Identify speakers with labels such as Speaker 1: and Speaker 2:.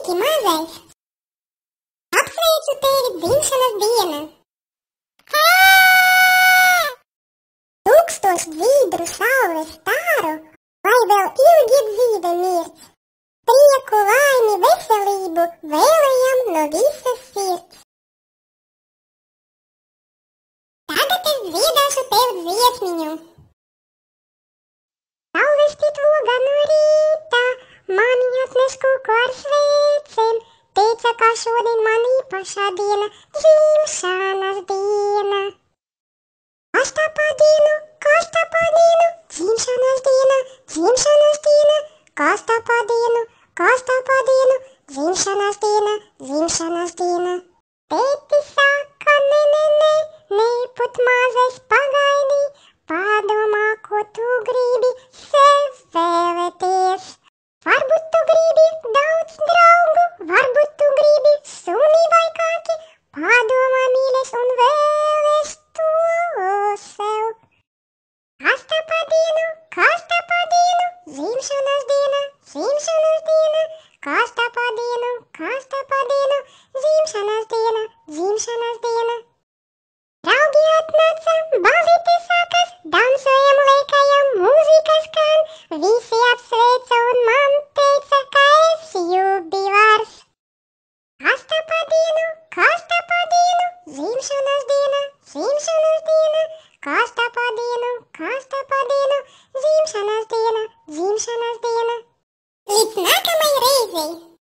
Speaker 1: Sveiki, mazais! Apsveicu tevi dzimšanas dienu! Tūkstoš dzīdru saules stāru, lai vēl ilgi dzīve mirts, prieku, laimi, veselību vēlējam no visas sirds. Tagad es dziedāšu tev dziesmiņu. Saules tik loga no rīta.
Speaker 2: Tā kā šodien man īpašā diena, dzimšanas diena. Astapā dienu, kastapā dienu, dzimšanas diena, dzimšanas diena, kastapā dienu, kastapā dienu, dzimšanas diena, dzimšanas diena. Tēti saka, ne, ne, ne, neput mazais pagaidi, padomā, ko tu gribi, Dzimšanas diena, karstā padienu, karstā padienu, dzimšanas diena, dzimšanas diena. Draugi atnāca, balīti sākas, dansojam, lēkājam, mūzika skan, visi me.